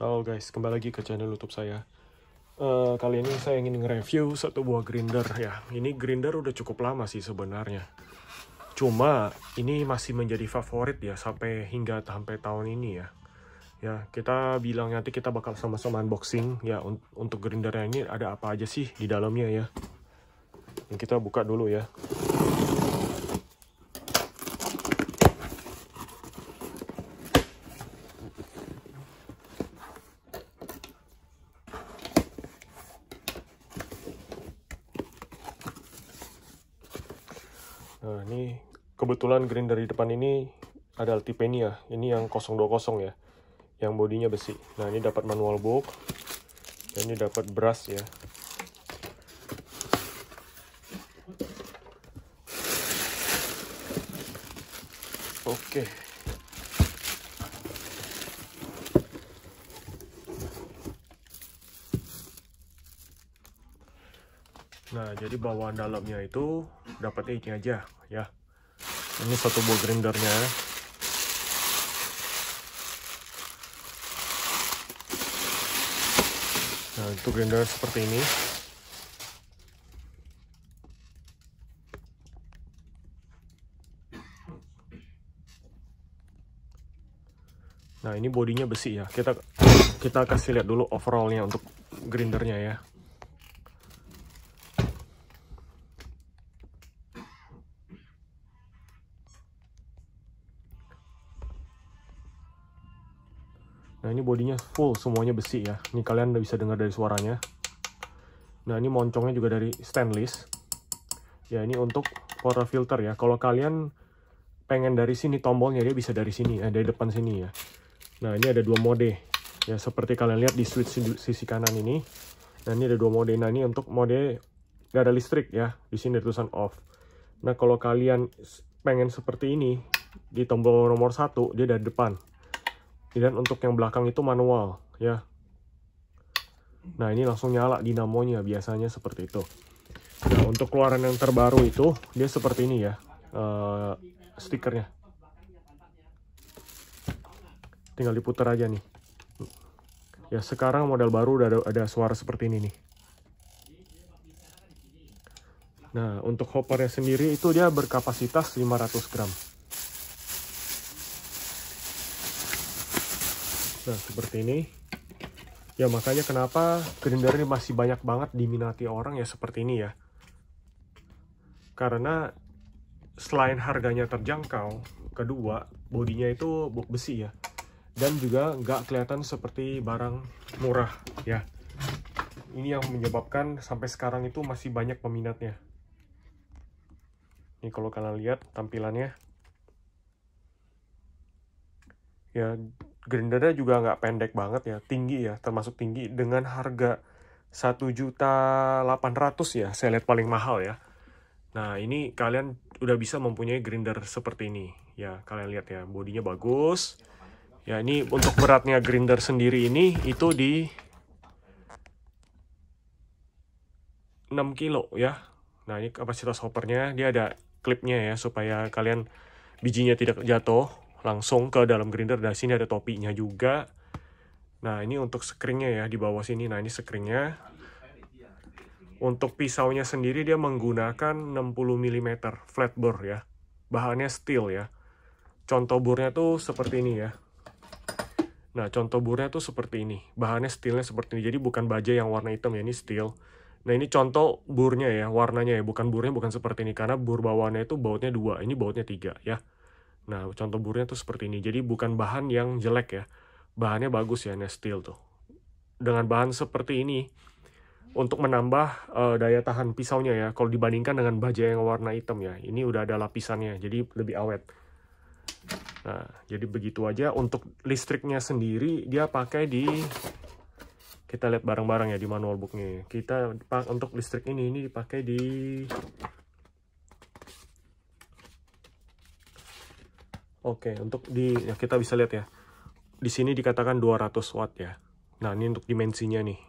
Halo guys, kembali lagi ke channel YouTube saya. Uh, kali ini saya ingin nge-review satu buah grinder ya. Ini grinder udah cukup lama sih sebenarnya. Cuma ini masih menjadi favorit ya sampai hingga sampai tahun ini ya. Ya, kita bilang nanti kita bakal sama-sama unboxing ya un untuk grindernya ini ada apa aja sih di dalamnya ya. Yang kita buka dulu ya. kebetulan green dari depan ini ada Altipenia ini yang 020 ya yang bodinya besi nah ini dapat manual book dan ini dapat brush ya oke nah jadi bawaan dalamnya itu dapat ini aja ya ini satu buah grindernya nah itu grinder seperti ini nah ini bodinya besi ya kita kita kasih lihat dulu overallnya untuk grindernya ya Nah ini bodinya full semuanya besi ya. Ini kalian udah bisa dengar dari suaranya. Nah ini moncongnya juga dari stainless. Ya ini untuk water filter ya. Kalau kalian pengen dari sini tombolnya dia bisa dari sini eh, dari depan sini ya. Nah ini ada dua mode ya seperti kalian lihat di switch sisi kanan ini. Nah ini ada dua mode. Nah ini untuk mode gak ada listrik ya. Di sini ada tulisan off. Nah kalau kalian pengen seperti ini di tombol nomor satu dia dari depan dan untuk yang belakang itu manual ya nah ini langsung nyala dinamonya biasanya seperti itu nah untuk keluaran yang terbaru itu dia seperti ini ya uh, stikernya tinggal diputar aja nih ya sekarang model baru udah ada, ada suara seperti ini nih nah untuk hoppernya sendiri itu dia berkapasitas 500 gram Nah, seperti ini. Ya, makanya kenapa grinder ini masih banyak banget diminati orang ya seperti ini ya. Karena selain harganya terjangkau, kedua, bodinya itu besi ya. Dan juga nggak kelihatan seperti barang murah ya. Ini yang menyebabkan sampai sekarang itu masih banyak peminatnya. Ini kalau kalian lihat tampilannya. Ya, Grindernya juga nggak pendek banget ya, tinggi ya, termasuk tinggi dengan harga satu juta delapan ratus ya, saya lihat paling mahal ya. Nah ini kalian udah bisa mempunyai grinder seperti ini ya, kalian lihat ya, bodinya bagus. Ya ini untuk beratnya grinder sendiri ini itu di 6 kilo ya. Nah ini kapasitas hoppernya, dia ada klipnya ya supaya kalian bijinya tidak jatuh langsung ke dalam grinder. dan sini ada topinya juga. Nah, ini untuk screennya ya, di bawah sini. Nah, ini screennya Untuk pisaunya sendiri dia menggunakan 60 mm flat bore ya. Bahannya steel ya. Contoh burnya tuh seperti ini ya. Nah, contoh burnya tuh seperti ini. Bahannya steelnya seperti ini. Jadi bukan baja yang warna hitam ya, ini steel. Nah, ini contoh burnya ya, warnanya ya. Bukan burnya bukan seperti ini. Karena bur bawahnya itu bautnya dua, ini bautnya tiga ya. Nah, contoh burunya tuh seperti ini. Jadi bukan bahan yang jelek ya. Bahannya bagus ya, steel tuh. Dengan bahan seperti ini, untuk menambah uh, daya tahan pisaunya ya, kalau dibandingkan dengan baja yang warna hitam ya. Ini udah ada lapisannya, jadi lebih awet. Nah, jadi begitu aja. Untuk listriknya sendiri, dia pakai di... Kita lihat barang-barang ya di manual booknya. Kita untuk listrik ini, ini dipakai di Oke, untuk di ya kita bisa lihat ya. Di sini dikatakan 200 watt ya. Nah, ini untuk dimensinya nih.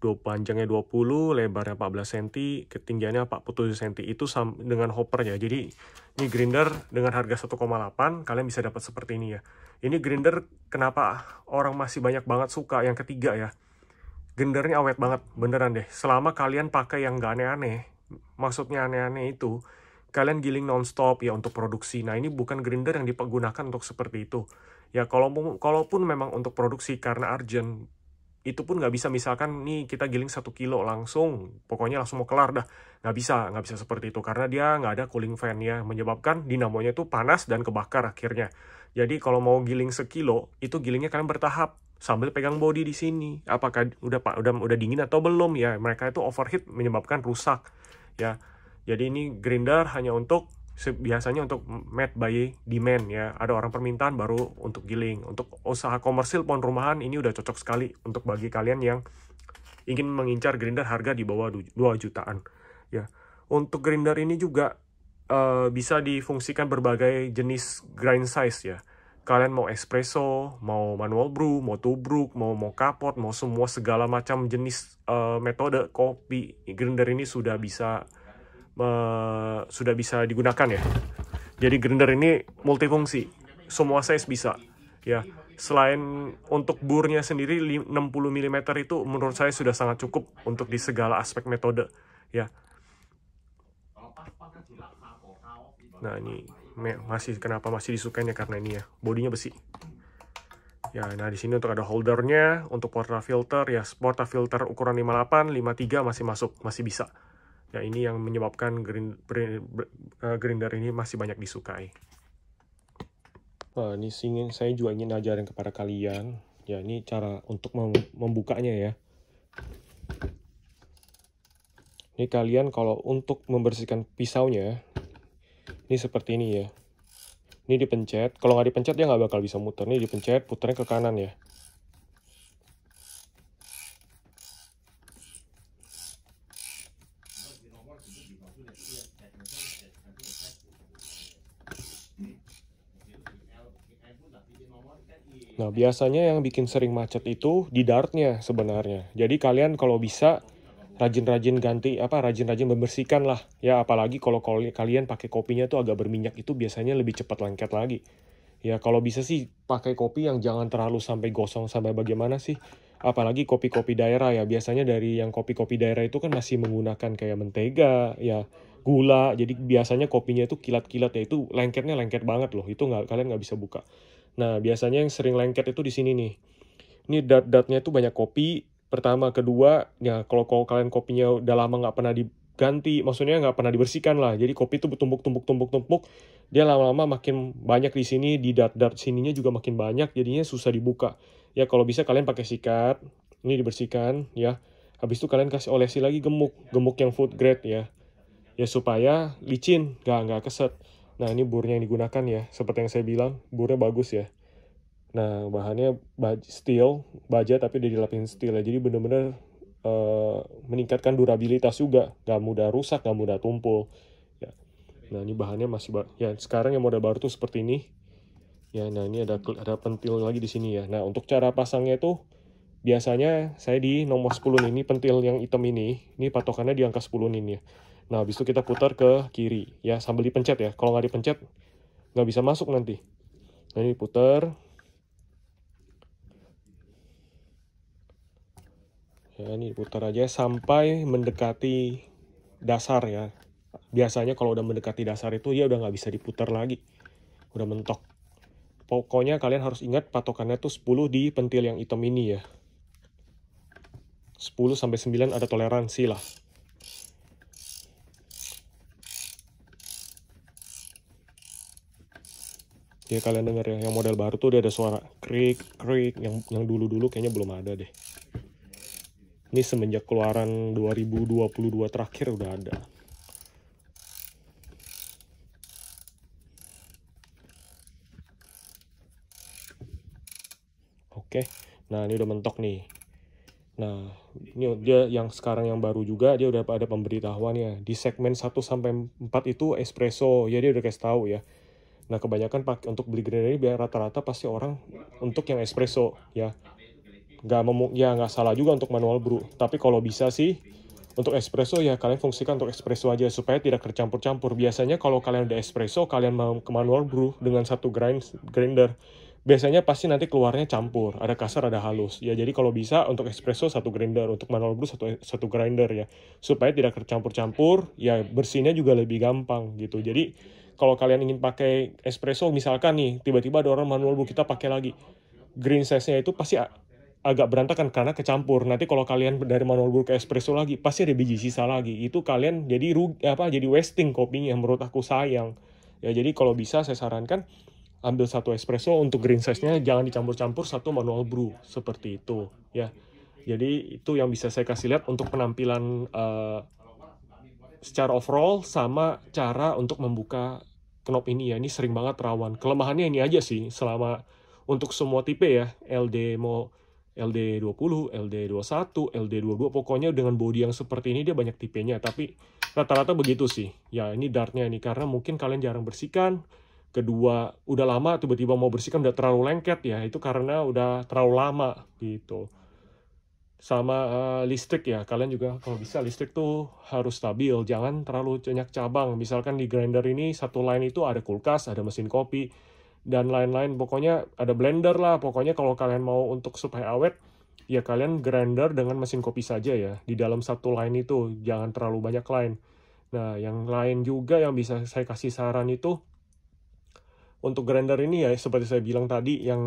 Dua panjangnya 20, lebarnya 14 cm, ketinggiannya 47 cm. Itu sama dengan hopper ya. Jadi, ini grinder dengan harga 1,8 kalian bisa dapat seperti ini ya. Ini grinder kenapa orang masih banyak banget suka yang ketiga ya. Grindernya awet banget, beneran deh. Selama kalian pakai yang gak aneh-aneh, maksudnya aneh-aneh itu, kalian giling nonstop ya untuk produksi. Nah ini bukan grinder yang dipergunakan untuk seperti itu. Ya kalau kalaupun memang untuk produksi karena urgent itu pun nggak bisa misalkan nih kita giling satu kilo langsung pokoknya langsung mau kelar dah nggak bisa nggak bisa seperti itu karena dia nggak ada cooling fan ya menyebabkan dinamonya itu panas dan kebakar akhirnya jadi kalau mau giling sekilo itu gilingnya kalian bertahap sambil pegang body di sini apakah udah pak udah udah dingin atau belum ya mereka itu overheat menyebabkan rusak ya jadi ini grinder hanya untuk biasanya untuk made by demand ya. Ada orang permintaan baru untuk giling. Untuk usaha komersil pohon rumahan ini udah cocok sekali untuk bagi kalian yang ingin mengincar grinder harga di bawah 2 jutaan ya. Untuk grinder ini juga uh, bisa difungsikan berbagai jenis grind size ya. Kalian mau espresso, mau manual brew, mau tubruk, mau mau kapot, mau semua segala macam jenis uh, metode kopi grinder ini sudah bisa Eh, sudah bisa digunakan ya. Jadi grinder ini multifungsi, semua size bisa. Ya, selain untuk burnya sendiri 60 mm itu menurut saya sudah sangat cukup untuk di segala aspek metode, ya. Nah, ini masih kenapa masih disukainya karena ini ya, bodinya besi. Ya, nah di sini untuk ada holdernya, untuk porta filter ya, porta filter ukuran 58, 53 masih masuk, masih bisa. Ya ini yang menyebabkan grinder eh, ini masih banyak disukai. Nah, ini ingin saya juga ingin ajarin kepada kalian. Ya ini cara untuk membukanya ya. Ini kalian kalau untuk membersihkan pisaunya, ini seperti ini ya. Ini dipencet, kalau nggak dipencet dia nggak bakal bisa muter. Ini dipencet, putarnya ke kanan ya. Nah, biasanya yang bikin sering macet itu di dartnya sebenarnya. Jadi kalian kalau bisa rajin-rajin ganti apa rajin-rajin membersihkan lah ya apalagi kalau kalian pakai kopinya tuh agak berminyak itu biasanya lebih cepat lengket lagi ya kalau bisa sih pakai kopi yang jangan terlalu sampai gosong sampai bagaimana sih apalagi kopi-kopi daerah ya biasanya dari yang kopi-kopi daerah itu kan masih menggunakan kayak mentega ya gula jadi biasanya kopinya itu kilat-kilat ya itu lengketnya lengket banget loh itu nggak kalian nggak bisa buka Nah, biasanya yang sering lengket itu di sini nih. Ini dat-datnya itu banyak kopi. Pertama, kedua, ya kalau, kalau kalian kopinya udah lama nggak pernah diganti, maksudnya nggak pernah dibersihkan lah. Jadi kopi itu bertumpuk-tumpuk-tumpuk-tumpuk. Dia lama-lama makin banyak di sini, di dat-dat sininya juga makin banyak, jadinya susah dibuka. Ya kalau bisa kalian pakai sikat, ini dibersihkan ya. Habis itu kalian kasih olesi lagi gemuk, gemuk yang food grade ya. Ya supaya licin, nggak nggak keset. Nah ini burnya yang digunakan ya, seperti yang saya bilang, burnya bagus ya. Nah bahannya steel, baja tapi dia dilapin steel ya, jadi bener-bener uh, meningkatkan durabilitas juga, gak mudah rusak, gak mudah tumpul. Ya. Nah ini bahannya masih, ya sekarang yang model baru tuh seperti ini. Ya, nah ini ada ada pentil lagi di sini ya. Nah untuk cara pasangnya tuh biasanya saya di nomor 10 ini pentil yang hitam ini, ini patokannya di angka 10 ini ya. Nah, habis itu kita putar ke kiri ya, sambil dipencet ya. Kalau nggak dipencet, nggak bisa masuk nanti. Nah, ini putar. Ya, ini putar aja sampai mendekati dasar ya. Biasanya kalau udah mendekati dasar itu ya udah nggak bisa diputar lagi. Udah mentok. Pokoknya kalian harus ingat patokannya tuh 10 di pentil yang hitam ini ya. 10 sampai 9 ada toleransi lah. ya kalian denger ya yang model baru tuh dia ada suara krik krik yang yang dulu dulu kayaknya belum ada deh ini semenjak keluaran 2022 terakhir udah ada oke nah ini udah mentok nih nah ini dia yang sekarang yang baru juga dia udah ada ya. di segmen 1 sampai 4 itu espresso ya dia udah kasih tahu ya Nah, kebanyakan pakai untuk beli ini biar rata-rata pasti orang untuk yang espresso ya. Gak memu ya nggak salah juga untuk manual brew. Tapi kalau bisa sih untuk espresso ya kalian fungsikan untuk espresso aja supaya tidak tercampur-campur. Biasanya kalau kalian udah espresso kalian mau ke manual brew dengan satu grind grinder biasanya pasti nanti keluarnya campur ada kasar ada halus ya jadi kalau bisa untuk espresso satu grinder untuk manual brew satu satu grinder ya supaya tidak tercampur-campur ya bersihnya juga lebih gampang gitu jadi kalau kalian ingin pakai espresso misalkan nih tiba-tiba ada orang manual bu kita pakai lagi green size-nya itu pasti agak berantakan karena kecampur. Nanti kalau kalian dari manual brew ke espresso lagi, pasti ada biji sisa lagi. Itu kalian jadi rugi, apa jadi wasting kopinya menurut aku sayang. Ya jadi kalau bisa saya sarankan ambil satu espresso untuk green size-nya jangan dicampur-campur satu manual brew seperti itu ya. Jadi itu yang bisa saya kasih lihat untuk penampilan uh, secara overall sama cara untuk membuka knob ini ya. Ini sering banget rawan. Kelemahannya ini aja sih selama untuk semua tipe ya. LD mau LD20, LD21, LD22 pokoknya dengan body yang seperti ini dia banyak tipenya tapi rata-rata begitu sih. Ya ini dartnya ini karena mungkin kalian jarang bersihkan. Kedua, udah lama tiba-tiba mau bersihkan udah terlalu lengket ya. Itu karena udah terlalu lama gitu sama uh, listrik ya kalian juga kalau bisa listrik tuh harus stabil jangan terlalu banyak cabang misalkan di grinder ini satu line itu ada kulkas ada mesin kopi dan lain-lain pokoknya ada blender lah pokoknya kalau kalian mau untuk supaya awet ya kalian grinder dengan mesin kopi saja ya di dalam satu line itu jangan terlalu banyak line nah yang lain juga yang bisa saya kasih saran itu untuk grinder ini ya seperti saya bilang tadi yang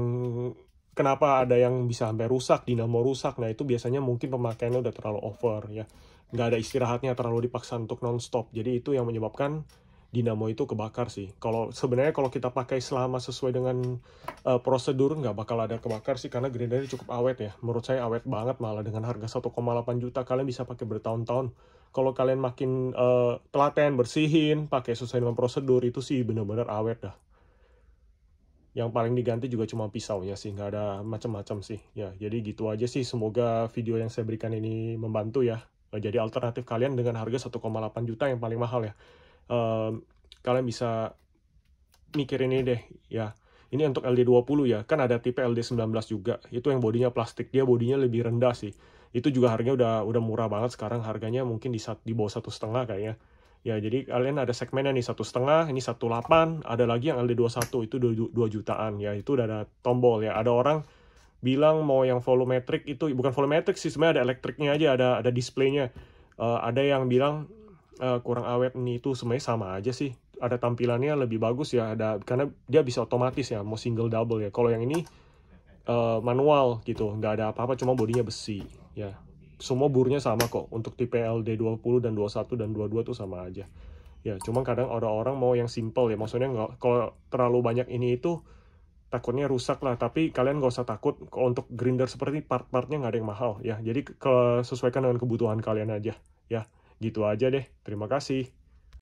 kenapa ada yang bisa sampai rusak, dinamo rusak. Nah, itu biasanya mungkin pemakaiannya udah terlalu over ya. Nggak ada istirahatnya, terlalu dipaksa untuk non-stop. Jadi itu yang menyebabkan dinamo itu kebakar sih. Kalau sebenarnya kalau kita pakai selama sesuai dengan uh, prosedur nggak bakal ada kebakar sih karena grindernya cukup awet ya. Menurut saya awet banget malah dengan harga 1,8 juta kalian bisa pakai bertahun-tahun. Kalau kalian makin uh, telaten bersihin, pakai sesuai dengan prosedur itu sih benar-benar awet dah yang paling diganti juga cuma pisaunya sih nggak ada macam-macam sih ya jadi gitu aja sih semoga video yang saya berikan ini membantu ya eh, jadi alternatif kalian dengan harga 1,8 juta yang paling mahal ya um, kalian bisa mikir ini deh ya ini untuk LD20 ya kan ada tipe LD19 juga itu yang bodinya plastik dia bodinya lebih rendah sih itu juga harganya udah udah murah banget sekarang harganya mungkin di, di bawah satu setengah kayaknya Ya, jadi kalian ada segmennya nih satu setengah, ini satu delapan, ada lagi yang LD21 itu dua jutaan ya, itu udah ada tombol ya. Ada orang bilang mau yang volumetric itu bukan volumetric sih sebenarnya ada elektriknya aja, ada ada displaynya. Uh, ada yang bilang uh, kurang awet nih itu sebenarnya sama aja sih. Ada tampilannya lebih bagus ya, ada karena dia bisa otomatis ya, mau single double ya. Kalau yang ini uh, manual gitu, nggak ada apa-apa, cuma bodinya besi ya semua burnya sama kok untuk tipe LD20 dan 21 dan 22 tuh sama aja ya cuman kadang orang-orang mau yang simple ya maksudnya nggak kalau terlalu banyak ini itu takutnya rusak lah tapi kalian nggak usah takut untuk grinder seperti part-partnya nggak ada yang mahal ya jadi ke sesuaikan dengan kebutuhan kalian aja ya gitu aja deh terima kasih